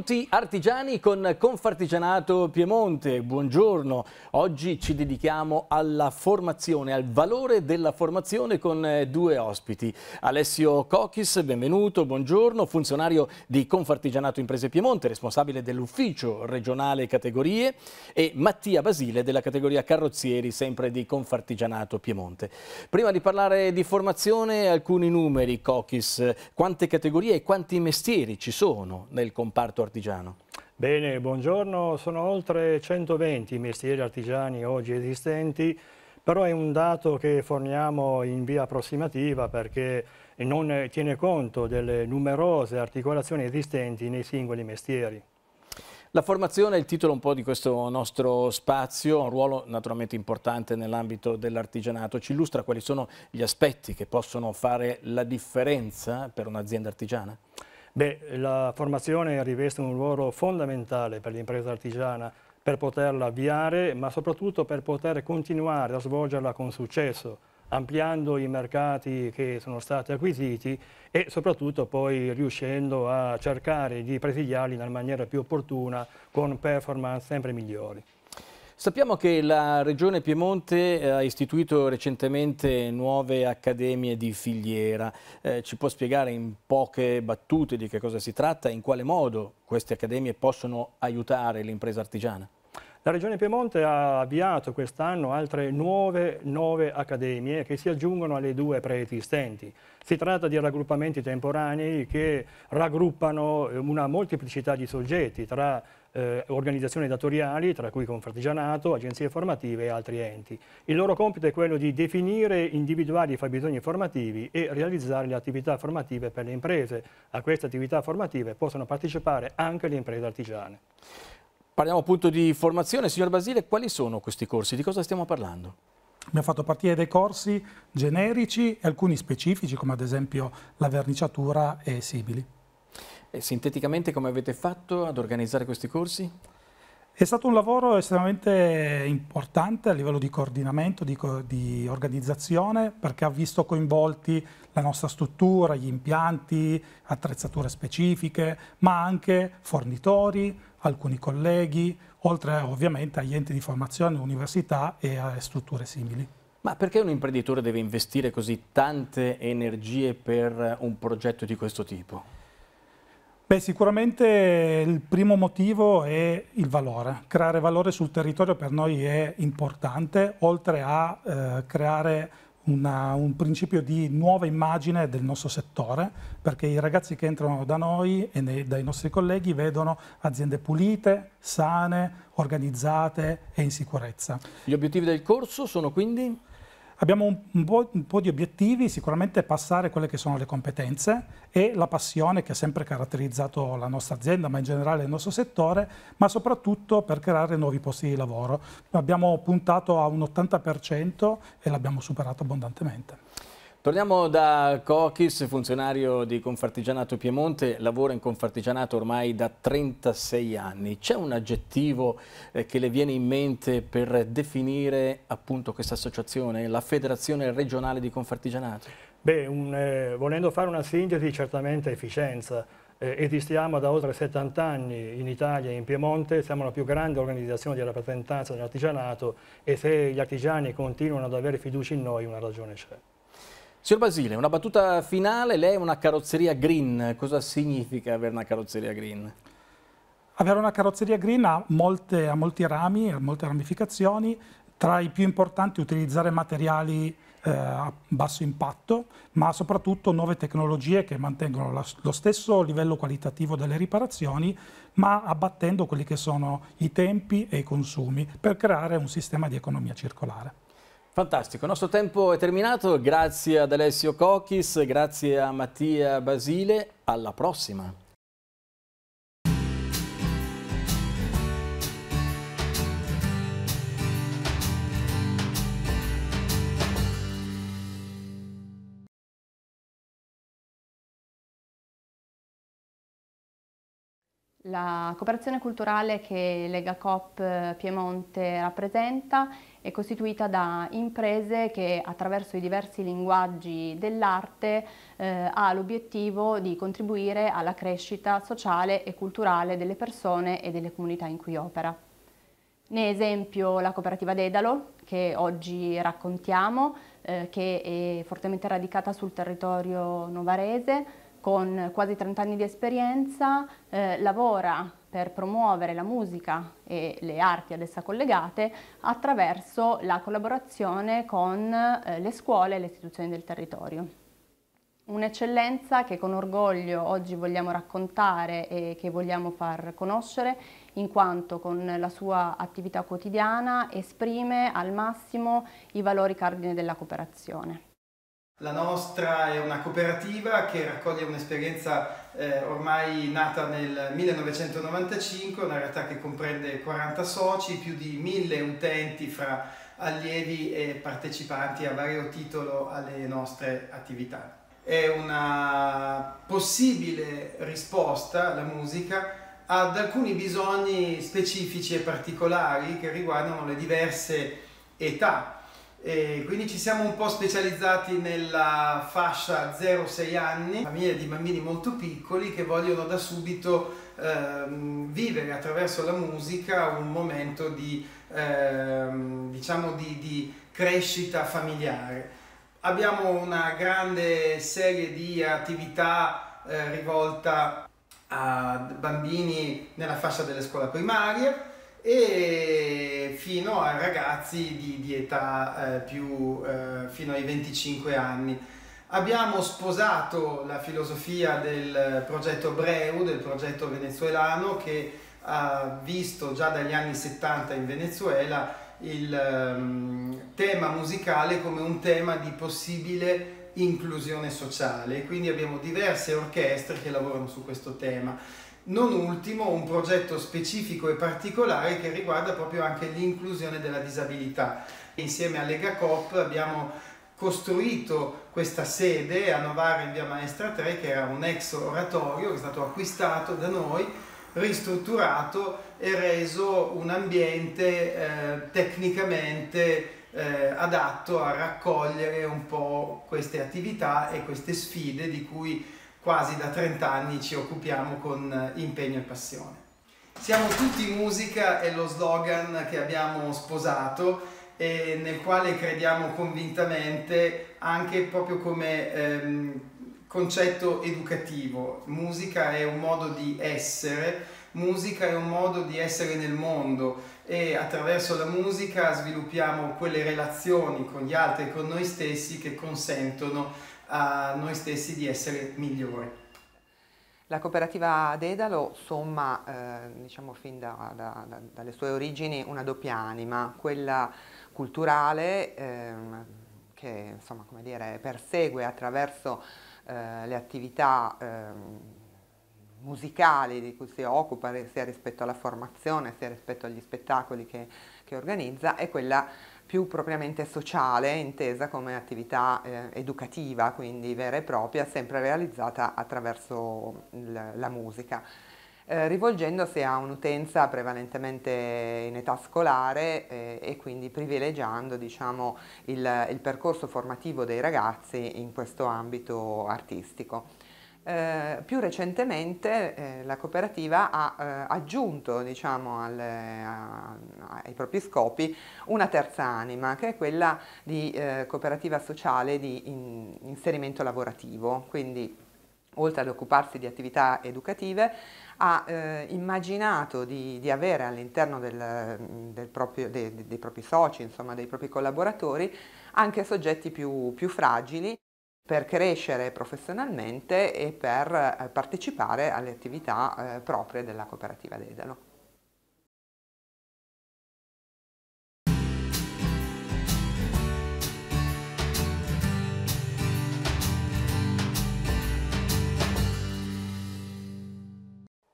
Racconti artigiani con Confartigianato Piemonte. Buongiorno. Oggi ci dedichiamo alla formazione, al valore della formazione con eh, due ospiti. Alessio Cochis, benvenuto, buongiorno, funzionario di Confartigianato Imprese Piemonte, responsabile dell'ufficio regionale categorie e Mattia Basile della categoria carrozzieri sempre di Confartigianato Piemonte. Prima di parlare di formazione alcuni numeri, Cochis, quante categorie e quanti mestieri ci sono nel comparto artigiano? Bene, buongiorno. Sono oltre 120 i mestieri artigiani oggi esistenti, però è un dato che forniamo in via approssimativa perché non tiene conto delle numerose articolazioni esistenti nei singoli mestieri. La formazione è il titolo un po' di questo nostro spazio, un ruolo naturalmente importante nell'ambito dell'artigianato. Ci illustra quali sono gli aspetti che possono fare la differenza per un'azienda artigiana? Beh, la formazione riveste un ruolo fondamentale per l'impresa artigiana per poterla avviare, ma soprattutto per poter continuare a svolgerla con successo, ampliando i mercati che sono stati acquisiti e soprattutto poi riuscendo a cercare di presidiarli nella maniera più opportuna con performance sempre migliori. Sappiamo che la Regione Piemonte eh, ha istituito recentemente nuove accademie di filiera. Eh, ci può spiegare in poche battute di che cosa si tratta e in quale modo queste accademie possono aiutare l'impresa artigiana? La Regione Piemonte ha avviato quest'anno altre nuove nove accademie che si aggiungono alle due preesistenti. Si tratta di raggruppamenti temporanei che raggruppano eh, una molteplicità di soggetti tra eh, organizzazioni datoriali, tra cui Confartigianato, agenzie formative e altri enti. Il loro compito è quello di definire, individuare i fabbisogni formativi e realizzare le attività formative per le imprese. A queste attività formative possono partecipare anche le imprese artigiane. Parliamo appunto di formazione. Signor Basile, quali sono questi corsi? Di cosa stiamo parlando? Abbiamo fatto partire dei corsi generici e alcuni specifici, come ad esempio la verniciatura e simili. E sinteticamente come avete fatto ad organizzare questi corsi? È stato un lavoro estremamente importante a livello di coordinamento, di, co di, organizzazione, perché ha visto coinvolti la nostra struttura, gli impianti, attrezzature specifiche, ma anche fornitori, alcuni colleghi, oltre ovviamente agli enti di formazione, università e a strutture simili. Ma perché un imprenditore deve investire così tante energie per un progetto di questo tipo? Beh, sicuramente il primo motivo è il valore. Creare valore sul territorio per noi è importante, oltre a eh, creare una, un principio di nuova immagine del nostro settore, perché i ragazzi che entrano da noi e nei, dai nostri colleghi vedono aziende pulite, sane, organizzate e in sicurezza. Gli obiettivi del corso sono quindi? Abbiamo un, un, po', un, po', di obiettivi, sicuramente passare quelle che sono le competenze e la passione che ha sempre caratterizzato la nostra azienda, ma in generale il nostro settore, ma soprattutto per creare nuovi posti di lavoro. Abbiamo puntato a un 80% e l'abbiamo superato abbondantemente. Torniamo da Cochis, funzionario di Confartigianato Piemonte, lavora in Confartigianato ormai da 36 anni. C'è un aggettivo eh, che le viene in mente per definire appunto questa associazione, la Federazione Regionale di Confartigianato? Beh, un, eh, volendo fare una sintesi, certamente efficienza. Eh, esistiamo da oltre 70 anni in Italia e in Piemonte, siamo la più grande organizzazione di rappresentanza dell'artigianato e se gli artigiani continuano ad avere fiducia in noi una ragione c'è. Signor Basile, una battuta finale, lei è una carrozzeria green, cosa significa avere una carrozzeria green? Avere una carrozzeria green ha, molte, ha molti rami, ha molte ramificazioni, tra i più importanti utilizzare materiali eh, a basso impatto, ma soprattutto nuove tecnologie che mantengono la, lo stesso livello qualitativo delle riparazioni, ma abbattendo quelli che sono i tempi e i consumi per creare un sistema di economia circolare. Fantastico, il nostro tempo è terminato, grazie ad Alessio Cochis, grazie a Mattia Basile, alla prossima. La cooperazione culturale che Lega Coop eh, Piemonte rappresenta è costituita da imprese che attraverso i diversi linguaggi dell'arte eh, ha l'obiettivo di contribuire alla crescita sociale e culturale delle persone e delle comunità in cui opera. Ne esempio la cooperativa Dedalo, che oggi raccontiamo, eh, che è fortemente radicata sul territorio novarese, con quasi 30 anni di esperienza, eh, lavora per promuovere la musica e le arti ad essa collegate attraverso la collaborazione con eh, le scuole e le istituzioni del territorio. Un'eccellenza che con orgoglio oggi vogliamo raccontare e che vogliamo far conoscere in quanto con la sua attività quotidiana esprime al massimo i valori cardine della cooperazione. La nostra è una cooperativa che raccoglie un'esperienza eh, ormai nata nel 1995, una realtà che comprende 40 soci, più di 1000 utenti fra allievi e partecipanti a vario titolo alle nostre attività. È una possibile risposta, la musica, ad alcuni bisogni specifici e particolari che riguardano le diverse età e quindi ci siamo un po' specializzati nella fascia 0-6 anni, famiglie di bambini molto piccoli che vogliono da subito ehm, vivere attraverso la musica un momento di, ehm, diciamo di, di crescita familiare. Abbiamo una grande serie di attività eh, rivolta a bambini nella fascia delle scuole primarie, e fino a ragazzi di, di età eh, più eh, fino ai 25 anni. Abbiamo sposato la filosofia del progetto Breu, del progetto venezuelano che ha visto già dagli anni 70 in Venezuela il um, tema musicale come un tema di possibile inclusione sociale, quindi abbiamo diverse orchestre che lavorano su questo tema non ultimo un progetto specifico e particolare che riguarda proprio anche l'inclusione della disabilità. Insieme a Lega Coop abbiamo costruito questa sede a Novara in via Maestra 3 che era un ex oratorio che è stato acquistato da noi, ristrutturato e reso un ambiente eh, tecnicamente eh, adatto a raccogliere un po' queste attività e queste sfide di cui quasi da 30 anni ci occupiamo con eh, impegno e passione. Siamo tutti musica è lo slogan che abbiamo sposato e nel quale crediamo convintamente anche proprio come ehm, concetto educativo. Musica è un modo di essere, musica è un modo di essere nel mondo e attraverso la musica sviluppiamo quelle relazioni con gli altri e con noi stessi che consentono a noi stessi di essere migliori. La cooperativa Dedalo somma, eh, diciamo fin da, da, da, dalle sue origini, una doppia anima, quella culturale eh, che insomma, dire, persegue attraverso eh, le attività ehm, musicali di cui si occupa, sia rispetto alla formazione, sia rispetto agli spettacoli che, che organizza, e quella più propriamente sociale, intesa come attività eh, educativa, quindi vera e propria, sempre realizzata attraverso la musica. Eh, rivolgendosi a un'utenza prevalentemente in età scolare eh, e quindi privilegiando diciamo, il, il percorso formativo dei ragazzi in questo ambito artistico. Eh, più recentemente eh, la cooperativa ha eh, aggiunto diciamo, al, a, ai propri scopi una terza anima che è quella di eh, cooperativa sociale di in, inserimento lavorativo, quindi oltre ad occuparsi di attività educative ha eh, immaginato di, di avere all'interno dei, dei propri soci, insomma dei propri collaboratori, anche soggetti più, più fragili per crescere professionalmente e per eh, partecipare alle attività eh, proprie della cooperativa Dedalo.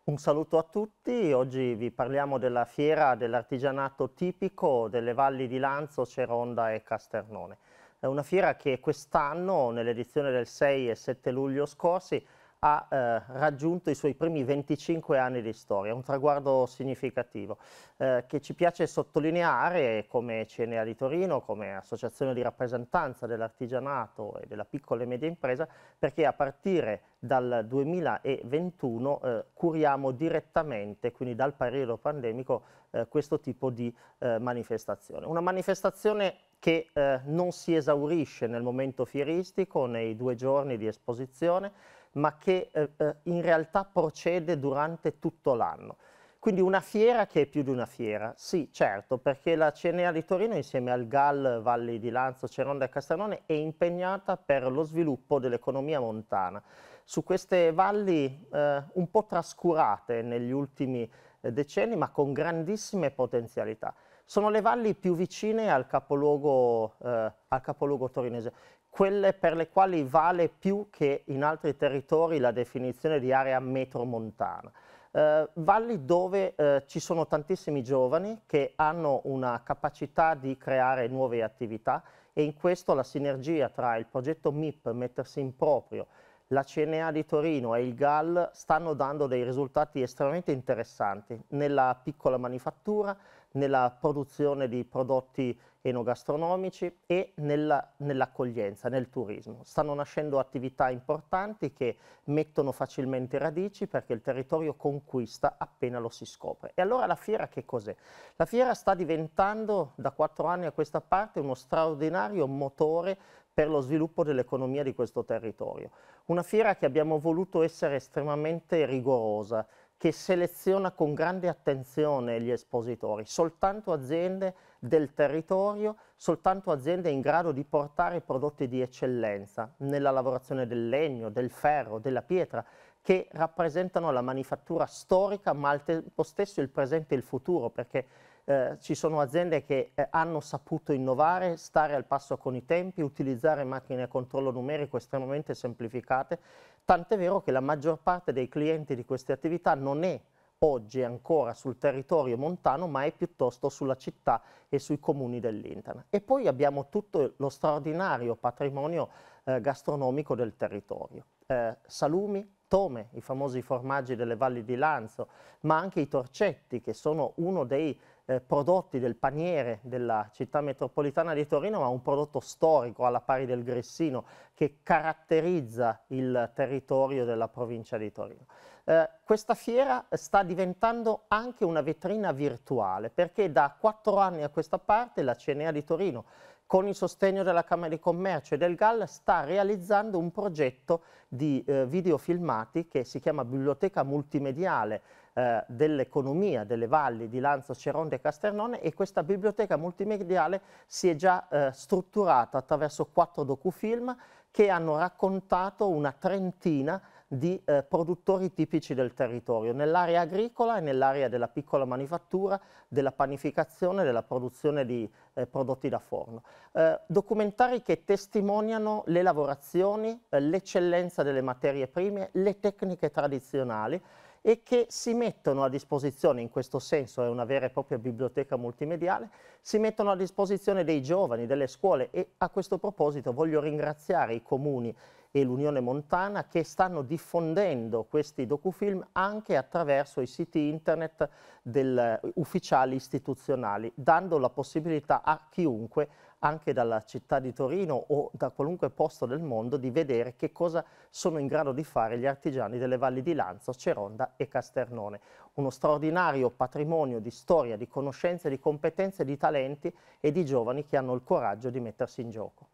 Un saluto a tutti, oggi vi parliamo della fiera dell'artigianato tipico delle valli di Lanzo, Ceronda e Casternone. È una fiera che quest'anno, nell'edizione del 6 e 7 luglio scorsi, ha eh, raggiunto i suoi primi 25 anni di storia, un traguardo significativo eh, che ci piace sottolineare come CNA di Torino, come associazione di rappresentanza dell'artigianato e della piccola e media impresa, perché a partire dal 2021 eh, curiamo direttamente, quindi dal periodo pandemico, eh, questo tipo di eh, manifestazione. Una manifestazione che eh, non si esaurisce nel momento fieristico, nei due giorni di esposizione, ma che eh, eh, in realtà procede durante tutto l'anno. Quindi una fiera che è più di una fiera, sì certo, perché la CNA di Torino insieme al GAL, Valli di Lanzo, Ceronda e Castanone è impegnata per lo sviluppo dell'economia montana. Su queste valli eh, un po' trascurate negli ultimi eh, decenni ma con grandissime potenzialità sono le valli più vicine al capoluogo, eh, al capoluogo torinese, quelle per le quali vale più che in altri territori la definizione di area metromontana. Eh, valli dove eh, ci sono tantissimi giovani che hanno una capacità di creare nuove attività e in questo la sinergia tra il progetto MIP, mettersi in proprio, la CNA di Torino e il GAL stanno dando dei risultati estremamente interessanti nella piccola manifattura, nella produzione di prodotti enogastronomici e nell'accoglienza, nel turismo. Stanno nascendo attività importanti che mettono facilmente radici perché il territorio conquista appena lo si scopre. E allora la fiera che cos'è? La fiera sta diventando da quattro anni a questa parte uno straordinario motore per lo sviluppo dell'economia di questo territorio. Una fiera che abbiamo voluto essere estremamente rigorosa, che seleziona con grande attenzione gli espositori, soltanto aziende del territorio, soltanto aziende in grado di portare prodotti di eccellenza nella lavorazione del legno, del ferro, della pietra, che rappresentano la manifattura storica ma al tempo stesso il presente e il futuro, perché eh, ci sono aziende che eh, hanno saputo innovare, stare al passo con i tempi, utilizzare macchine a controllo numerico estremamente semplificate Tant'è vero che la maggior parte dei clienti di queste attività non è oggi ancora sul territorio montano, ma è piuttosto sulla città e sui comuni dell'Interna. E poi abbiamo tutto lo straordinario patrimonio eh, gastronomico del territorio. Eh, salumi, tome, i famosi formaggi delle valli di Lanzo, ma anche i torcetti, che sono uno dei eh, prodotti del paniere della città metropolitana di Torino, ma un prodotto storico alla pari del grissino che caratterizza il territorio della provincia di Torino. Eh, questa fiera sta diventando anche una vetrina virtuale perché da quattro anni a questa parte la Cenea di Torino con il sostegno della Camera di Commercio e del GAL sta realizzando un progetto di eh, videofilmati che si chiama Biblioteca Multimediale eh, dell'economia delle valli di Lanzo, Ceronte e Casternone e questa biblioteca multimediale si è già eh, strutturata attraverso quattro docufilm che hanno raccontato una trentina di eh, produttori tipici del territorio, nell'area agricola e nell'area della piccola manifattura, della panificazione, della produzione di eh, prodotti da forno. Eh, documentari che testimoniano le lavorazioni, eh, l'eccellenza delle materie prime, le tecniche tradizionali, e che si mettono a disposizione, in questo senso è una vera e propria biblioteca multimediale, si mettono a disposizione dei giovani, delle scuole e a questo proposito voglio ringraziare i comuni e l'Unione Montana che stanno diffondendo questi docufilm anche attraverso i siti internet del, ufficiali istituzionali, dando la possibilità a chiunque anche dalla città di Torino o da qualunque posto del mondo di vedere che cosa sono in grado di fare gli artigiani delle valli di Lanzo, Ceronda e Casternone. Uno straordinario patrimonio di storia, di conoscenze, di competenze, di talenti e di giovani che hanno il coraggio di mettersi in gioco.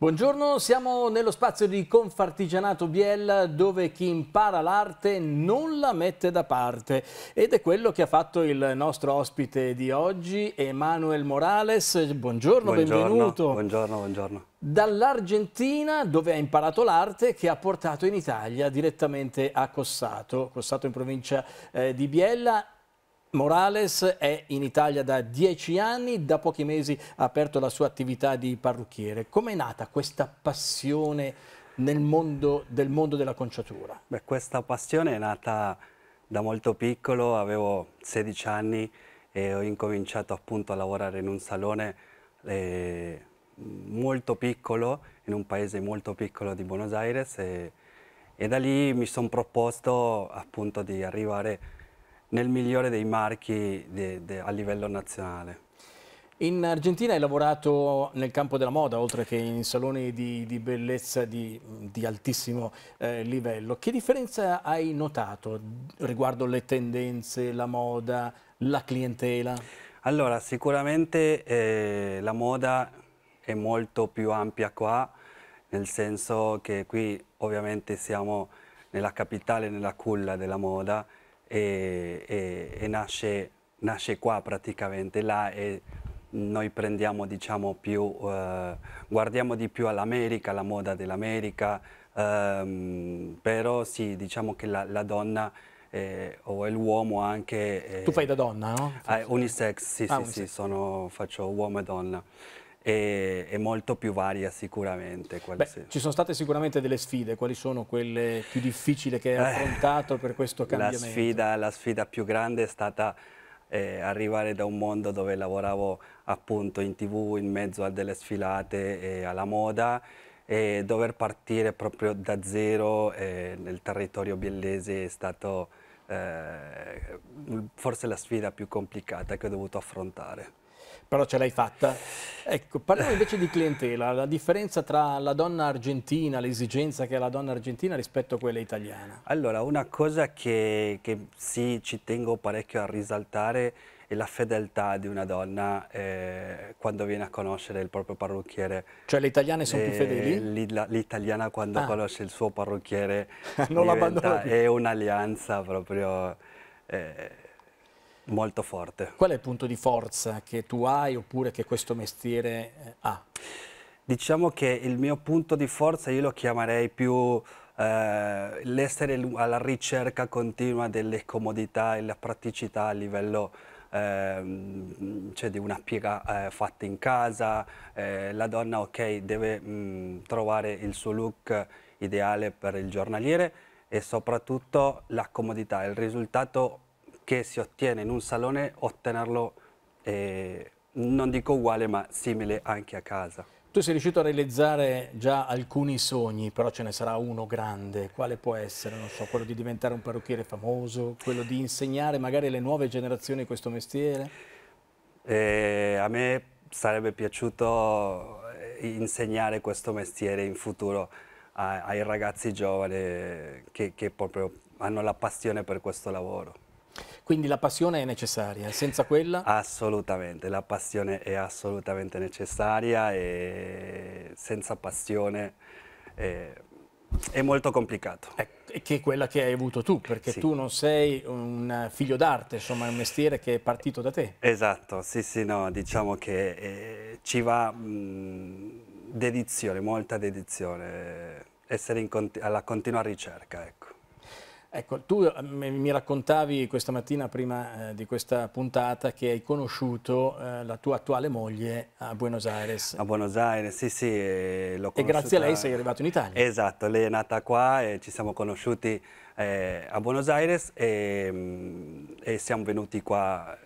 Buongiorno, siamo nello spazio di Confartigianato Biella dove chi impara l'arte non la mette da parte ed è quello che ha fatto il nostro ospite di oggi, Emanuel Morales. Buongiorno, buongiorno benvenuto. Buongiorno, buongiorno. Dall'Argentina dove ha imparato l'arte che ha portato in Italia direttamente a Cossato, Cossato in provincia eh, di Biella Morales è in Italia da dieci anni, da pochi mesi ha aperto la sua attività di parrucchiere. Com'è nata questa passione nel mondo, del mondo della conciatura? Beh, questa passione è nata da molto piccolo, avevo 16 anni e ho incominciato appunto a lavorare in un salone eh, molto piccolo, in un paese molto piccolo di Buenos Aires e, e da lì mi sono proposto appunto di arrivare a nel migliore dei marchi de, de, a livello nazionale. In Argentina hai lavorato nel campo della moda, oltre che in saloni di, di bellezza di, di altissimo eh, livello. Che differenza hai notato riguardo le tendenze, la moda, la clientela? Allora, sicuramente eh, la moda è molto più ampia qua, nel senso che qui ovviamente siamo nella capitale, nella culla della moda, e, e, e nasce, nasce, qua praticamente, là e noi prendiamo diciamo più, eh, guardiamo di più all'America, alla moda dell'America, ehm, però sì, diciamo che la, la donna eh, o è l'uomo anche... Eh, tu fai da donna, no? Eh, unisex, sì, ah, sì, unisex. sì, sono, faccio uomo e donna è, e molto più varia sicuramente. Beh, sì. Ci sono state sicuramente delle sfide, quali sono quelle più difficili che hai eh, affrontato per questo cambiamento? La sfida, la sfida più grande è stata eh, arrivare da un mondo dove lavoravo appunto in tv in mezzo a delle sfilate e alla moda e dover partire proprio da zero eh, nel territorio biellese è stata eh, forse la sfida più complicata che ho dovuto affrontare però ce l'hai fatta. Ecco, parliamo invece di clientela, la differenza tra la donna argentina, l'esigenza che ha la donna argentina rispetto a quella italiana. Allora, una cosa che, che sì, ci tengo parecchio a risaltare è la fedeltà di una donna eh, quando viene a conoscere il proprio parrucchiere. Cioè le italiane sono eh, più fedeli? L'italiana quando ah. conosce il suo parrucchiere non diventa, è un'alleanza proprio... Eh, Molto forte. Qual è il punto di forza che tu hai oppure che questo mestiere eh, ha? Diciamo che il mio punto di forza io lo chiamerei più eh, l'essere alla ricerca continua delle comodità e la praticità a livello ehm, cioè di una piega eh, fatta in casa, eh, la donna ok deve mh, mm, trovare il suo look ideale per il giornaliere e soprattutto la comodità, il risultato che si ottiene in un salone, ottenerlo eh, non dico uguale ma simile anche a casa. Tu sei riuscito a realizzare già alcuni sogni, però ce ne sarà uno grande. Quale può essere? Non so, quello di diventare un parrucchiere famoso, quello di insegnare magari alle nuove generazioni questo mestiere? Eh, a me sarebbe piaciuto eh, insegnare questo mestiere in futuro ai ragazzi giovani che, che proprio hanno la passione per questo lavoro. Quindi la passione è necessaria, senza quella? Assolutamente, la passione è assolutamente necessaria e senza passione è, eh, è molto complicato. Ecco che è quella che hai avuto tu, perché sì. tu non sei un figlio d'arte, insomma è un mestiere che è partito da te. Esatto, sì sì, no, diciamo che eh, ci va mh, dedizione, molta dedizione, essere cont alla continua ricerca, ecco. Ecco, tu eh, mi raccontavi questa mattina prima eh, di questa puntata che hai conosciuto eh, la tua attuale moglie a Buenos Aires. A Buenos Aires, sì, sì, eh, l'ho conosciuta. E grazie a lei sei arrivato in Italia. Esatto, lei è nata qua e ci siamo conosciuti eh, a Buenos Aires e, mm, e siamo venuti qua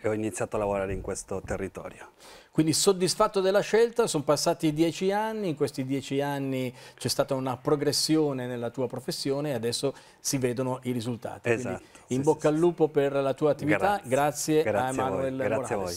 e ho iniziato a lavorare in questo territorio. Quindi soddisfatto della scelta, sono passati dieci anni, in questi dieci anni c'è stata una progressione nella tua professione e adesso si vedono i risultati. Esatto, Quindi, in bocca sì, al lupo per la tua attività, grazie, grazie, grazie a Emanuele Morales. a voi.